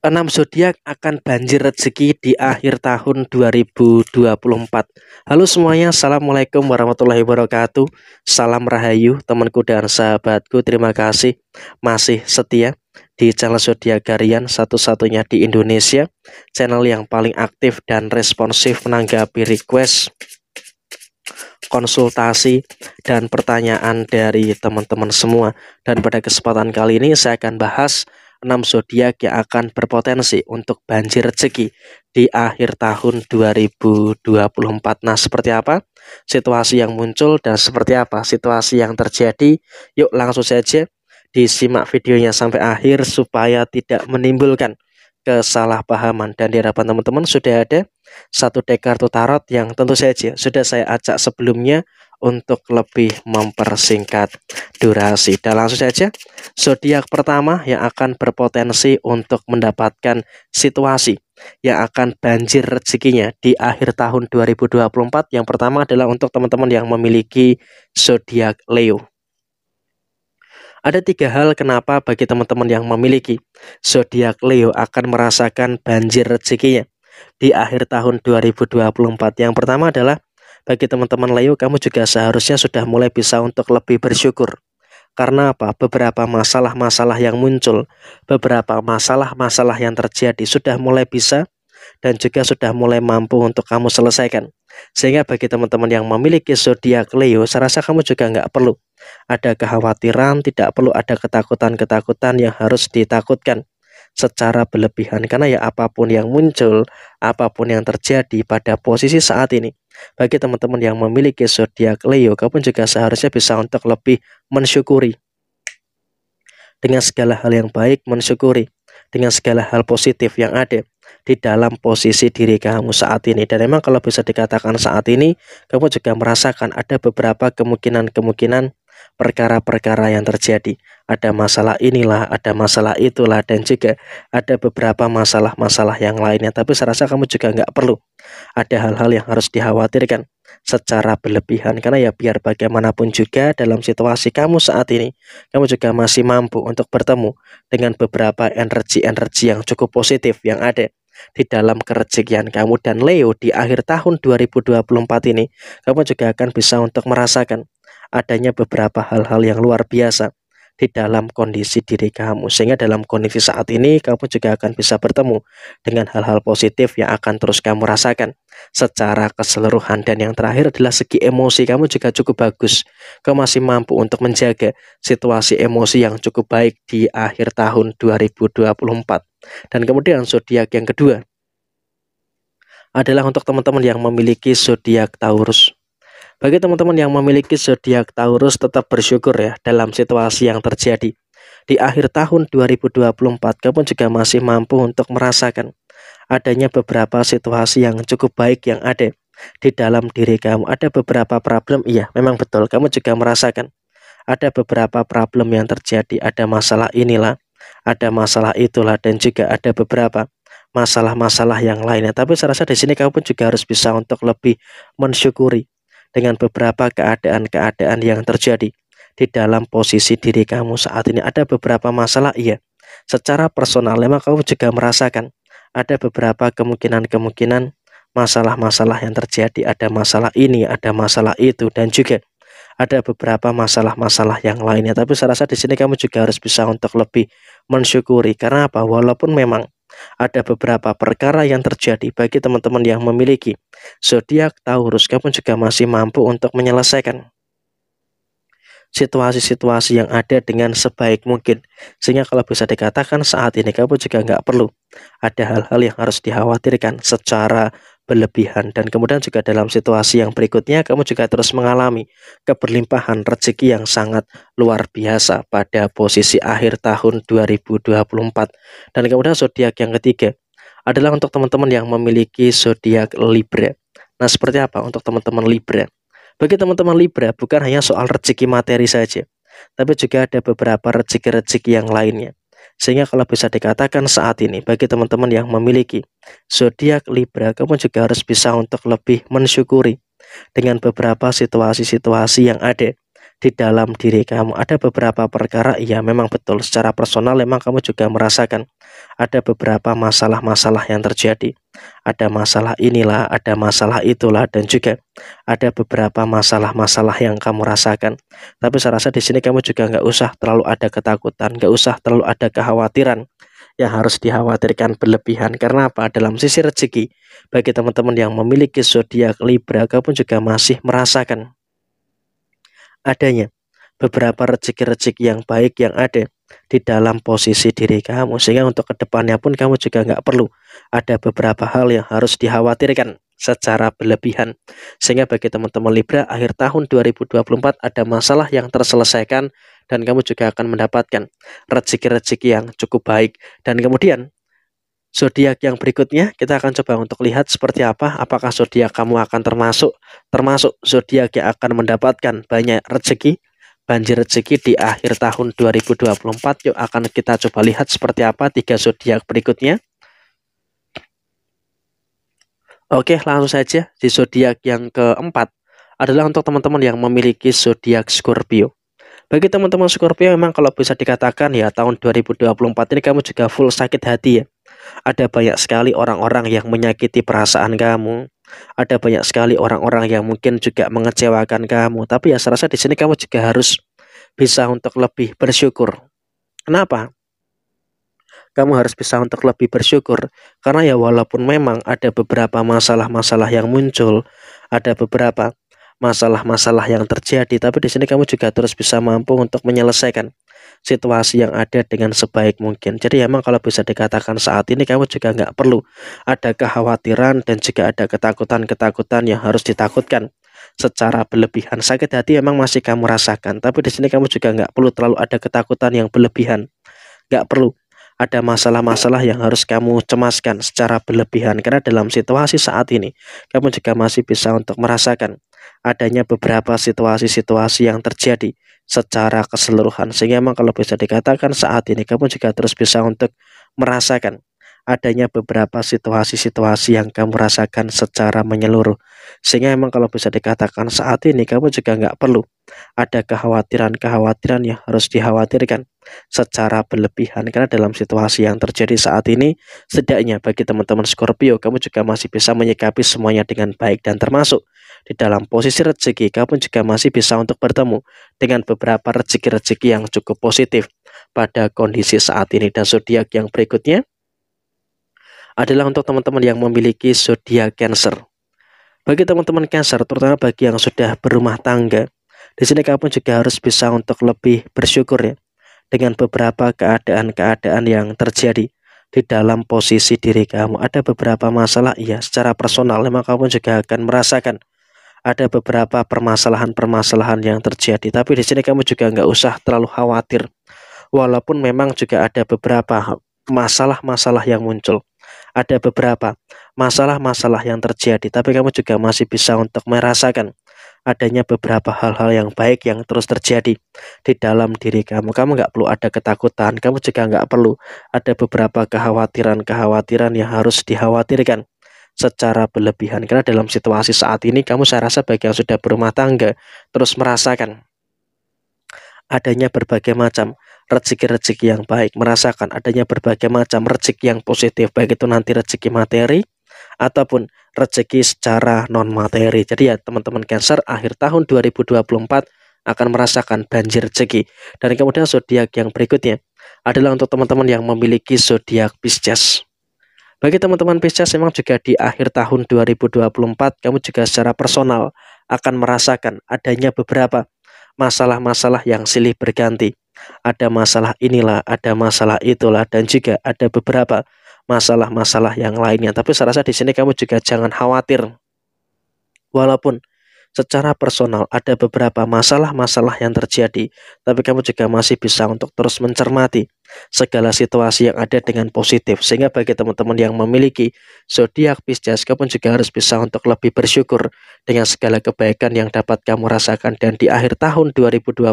6 zodiak akan banjir rezeki di akhir tahun 2024. Halo semuanya, Assalamualaikum warahmatullahi wabarakatuh. Salam Rahayu, temanku dan sahabatku. Terima kasih masih setia di channel Zodiak Garian satu-satunya di Indonesia. Channel yang paling aktif dan responsif menanggapi request konsultasi dan pertanyaan dari teman-teman semua. Dan pada kesempatan kali ini saya akan bahas 6 zodiak yang akan berpotensi untuk banjir rezeki di akhir tahun 2024. Nah, seperti apa situasi yang muncul dan seperti apa situasi yang terjadi? Yuk langsung saja disimak videonya sampai akhir supaya tidak menimbulkan kesalahpahaman dan di hadapan teman-teman sudah ada satu deck kartu tarot yang tentu saja sudah saya acak sebelumnya untuk lebih mempersingkat durasi. Dan langsung saja, zodiak pertama yang akan berpotensi untuk mendapatkan situasi yang akan banjir rezekinya di akhir tahun 2024. Yang pertama adalah untuk teman-teman yang memiliki zodiak Leo. Ada tiga hal kenapa bagi teman-teman yang memiliki zodiak Leo akan merasakan banjir rezekinya di akhir tahun 2024. Yang pertama adalah bagi teman-teman Leo kamu juga seharusnya sudah mulai bisa untuk lebih bersyukur. Karena apa? Beberapa masalah-masalah yang muncul, beberapa masalah-masalah yang terjadi sudah mulai bisa dan juga sudah mulai mampu untuk kamu selesaikan. Sehingga bagi teman-teman yang memiliki zodiak Leo, saya rasa kamu juga nggak perlu ada kekhawatiran, tidak perlu ada ketakutan-ketakutan yang harus ditakutkan secara berlebihan karena ya apapun yang muncul, apapun yang terjadi pada posisi saat ini. Bagi teman-teman yang memiliki zodiak Leo, kamu juga seharusnya bisa untuk lebih mensyukuri dengan segala hal yang baik mensyukuri dengan segala hal positif yang ada di dalam posisi diri kamu saat ini. Dan memang kalau bisa dikatakan saat ini, kamu juga merasakan ada beberapa kemungkinan-kemungkinan perkara-perkara yang terjadi. Ada masalah inilah, ada masalah itulah, dan juga ada beberapa masalah-masalah yang lainnya. Tapi saya rasa kamu juga nggak perlu. Ada hal-hal yang harus dikhawatirkan secara berlebihan karena ya biar bagaimanapun juga dalam situasi kamu saat ini kamu juga masih mampu untuk bertemu dengan beberapa energi-energi yang cukup positif yang ada di dalam kerejekian kamu dan Leo di akhir tahun 2024 ini kamu juga akan bisa untuk merasakan adanya beberapa hal-hal yang luar biasa di dalam kondisi diri kamu. Sehingga dalam kondisi saat ini kamu juga akan bisa bertemu dengan hal-hal positif yang akan terus kamu rasakan secara keseluruhan. Dan yang terakhir adalah segi emosi kamu juga cukup bagus. Kamu masih mampu untuk menjaga situasi emosi yang cukup baik di akhir tahun 2024. Dan kemudian zodiak yang kedua adalah untuk teman-teman yang memiliki zodiak Taurus. Bagi teman-teman yang memiliki zodiak Taurus tetap bersyukur ya dalam situasi yang terjadi. Di akhir tahun 2024 kamu juga masih mampu untuk merasakan adanya beberapa situasi yang cukup baik yang ada di dalam diri kamu. Ada beberapa problem, iya memang betul kamu juga merasakan. Ada beberapa problem yang terjadi, ada masalah inilah, ada masalah itulah dan juga ada beberapa masalah-masalah yang lainnya. Tapi saya rasa di sini kamu pun juga harus bisa untuk lebih mensyukuri dengan beberapa keadaan-keadaan yang terjadi di dalam posisi diri kamu saat ini. Ada beberapa masalah, iya. Secara personal, memang kamu juga merasakan ada beberapa kemungkinan-kemungkinan masalah-masalah yang terjadi. Ada masalah ini, ada masalah itu, dan juga ada beberapa masalah-masalah yang lainnya. Tapi saya rasa di sini kamu juga harus bisa untuk lebih mensyukuri. Karena apa? Walaupun memang ada beberapa perkara yang terjadi bagi teman-teman yang memiliki zodiak Taurus, kamu juga masih mampu untuk menyelesaikan situasi-situasi yang ada dengan sebaik mungkin. Sehingga kalau bisa dikatakan saat ini kamu juga nggak perlu ada hal-hal yang harus dikhawatirkan secara berlebihan dan kemudian juga dalam situasi yang berikutnya kamu juga terus mengalami keberlimpahan rezeki yang sangat luar biasa pada posisi akhir tahun 2024 dan kemudian zodiak yang ketiga adalah untuk teman-teman yang memiliki zodiak Libra. Nah, seperti apa untuk teman-teman Libra? Bagi teman-teman Libra bukan hanya soal rezeki materi saja, tapi juga ada beberapa rezeki-rezeki yang lainnya. Sehingga kalau bisa dikatakan saat ini bagi teman-teman yang memiliki zodiak Libra, kamu juga harus bisa untuk lebih mensyukuri dengan beberapa situasi-situasi yang ada di dalam diri kamu. Ada beberapa perkara, ya memang betul. Secara personal memang kamu juga merasakan ada beberapa masalah-masalah yang terjadi. Ada masalah inilah, ada masalah itulah, dan juga ada beberapa masalah-masalah yang kamu rasakan. Tapi saya rasa di sini kamu juga nggak usah terlalu ada ketakutan, nggak usah terlalu ada kekhawatiran yang harus dikhawatirkan berlebihan. Karena apa? Dalam sisi rezeki, bagi teman-teman yang memiliki zodiak Libra, kamu juga masih merasakan adanya beberapa rezeki-rezeki yang baik yang ada di dalam posisi diri kamu sehingga untuk kedepannya pun kamu juga nggak perlu ada beberapa hal yang harus dikhawatirkan secara berlebihan sehingga bagi teman-teman Libra akhir tahun 2024 ada masalah yang terselesaikan dan kamu juga akan mendapatkan rezeki-rezeki yang cukup baik dan kemudian zodiak yang berikutnya kita akan coba untuk lihat seperti apa apakah zodiak kamu akan termasuk termasuk zodiak yang akan mendapatkan banyak rezeki banjir rezeki di akhir tahun 2024 yuk akan kita coba lihat seperti apa tiga zodiak berikutnya Oke langsung saja di zodiak yang keempat adalah untuk teman-teman yang memiliki zodiak Scorpio bagi teman-teman Scorpio memang kalau bisa dikatakan ya tahun 2024 ini kamu juga full sakit hati ya ada banyak sekali orang-orang yang menyakiti perasaan kamu. Ada banyak sekali orang-orang yang mungkin juga mengecewakan kamu. Tapi ya saya rasa di sini kamu juga harus bisa untuk lebih bersyukur. Kenapa? Kamu harus bisa untuk lebih bersyukur karena ya walaupun memang ada beberapa masalah-masalah yang muncul, ada beberapa masalah-masalah yang terjadi, tapi di sini kamu juga terus bisa mampu untuk menyelesaikan situasi yang ada dengan sebaik mungkin. Jadi emang kalau bisa dikatakan saat ini kamu juga nggak perlu ada kekhawatiran dan juga ada ketakutan-ketakutan yang harus ditakutkan secara berlebihan. Sakit hati emang masih kamu rasakan, tapi di sini kamu juga nggak perlu terlalu ada ketakutan yang berlebihan. Nggak perlu ada masalah-masalah yang harus kamu cemaskan secara berlebihan karena dalam situasi saat ini kamu juga masih bisa untuk merasakan adanya beberapa situasi-situasi yang terjadi secara keseluruhan sehingga memang kalau bisa dikatakan saat ini kamu juga terus bisa untuk merasakan adanya beberapa situasi-situasi yang kamu rasakan secara menyeluruh. Sehingga emang kalau bisa dikatakan saat ini kamu juga nggak perlu ada kekhawatiran-kekhawatiran yang harus dikhawatirkan secara berlebihan karena dalam situasi yang terjadi saat ini setidaknya bagi teman-teman Scorpio kamu juga masih bisa menyikapi semuanya dengan baik dan termasuk di dalam posisi rezeki kamu juga masih bisa untuk bertemu dengan beberapa rezeki-rezeki yang cukup positif pada kondisi saat ini dan zodiak yang berikutnya adalah untuk teman-teman yang memiliki zodiak Cancer. Bagi teman-teman Cancer, terutama bagi yang sudah berumah tangga, di sini kamu juga harus bisa untuk lebih bersyukur ya dengan beberapa keadaan-keadaan yang terjadi di dalam posisi diri kamu. Ada beberapa masalah ya secara personal memang kamu juga akan merasakan ada beberapa permasalahan-permasalahan yang terjadi. Tapi di sini kamu juga nggak usah terlalu khawatir. Walaupun memang juga ada beberapa masalah-masalah yang muncul ada beberapa masalah-masalah yang terjadi, tapi kamu juga masih bisa untuk merasakan adanya beberapa hal-hal yang baik yang terus terjadi di dalam diri kamu. Kamu nggak perlu ada ketakutan, kamu juga nggak perlu ada beberapa kekhawatiran-kekhawatiran yang harus dikhawatirkan secara berlebihan. Karena dalam situasi saat ini kamu saya rasa bagi yang sudah berumah tangga terus merasakan adanya berbagai macam rezeki-rezeki yang baik, merasakan adanya berbagai macam rezeki yang positif, baik itu nanti rezeki materi ataupun rezeki secara non materi. Jadi ya teman-teman Cancer akhir tahun 2024 akan merasakan banjir rezeki. Dan kemudian zodiak yang berikutnya adalah untuk teman-teman yang memiliki zodiak Pisces. Bagi teman-teman Pisces memang juga di akhir tahun 2024 kamu juga secara personal akan merasakan adanya beberapa masalah-masalah yang silih berganti. Ada masalah inilah, ada masalah itulah, dan juga ada beberapa masalah-masalah yang lainnya. Tapi saya rasa di sini kamu juga jangan khawatir. Walaupun secara personal ada beberapa masalah-masalah yang terjadi, tapi kamu juga masih bisa untuk terus mencermati segala situasi yang ada dengan positif. Sehingga bagi teman-teman yang memiliki zodiak Pisces, kamu juga harus bisa untuk lebih bersyukur dengan segala kebaikan yang dapat kamu rasakan dan di akhir tahun 2024,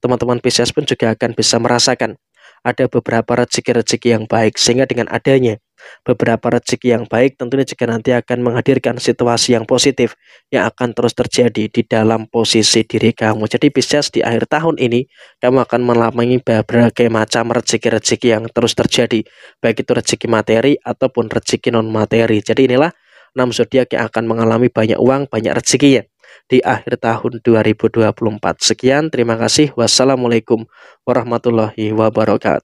teman-teman Pisces pun juga akan bisa merasakan ada beberapa rezeki-rezeki yang baik sehingga dengan adanya Beberapa rezeki yang baik tentunya juga nanti akan menghadirkan situasi yang positif yang akan terus terjadi di dalam posisi diri kamu. Jadi Pisces di akhir tahun ini kamu akan melamangi berbagai macam rezeki-rezeki yang terus terjadi, baik itu rezeki materi ataupun rezeki non materi. Jadi inilah 6 zodiak yang akan mengalami banyak uang, banyak rezeki ya di akhir tahun 2024. Sekian, terima kasih. Wassalamualaikum warahmatullahi wabarakatuh.